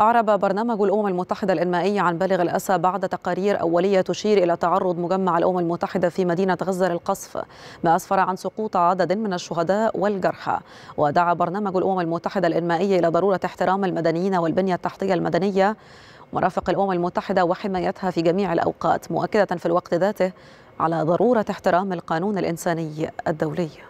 أعرب برنامج الأمم المتحدة الإنمائي عن بالغ الأسى بعد تقارير أولية تشير إلى تعرض مجمع الأمم المتحدة في مدينة غزة للقصف ما أسفر عن سقوط عدد من الشهداء والجرحى ودعا برنامج الأمم المتحدة الإنمائية إلى ضرورة احترام المدنيين والبنية التحتية المدنية مرافق الأمم المتحدة وحمايتها في جميع الأوقات مؤكدة في الوقت ذاته على ضرورة احترام القانون الإنساني الدولي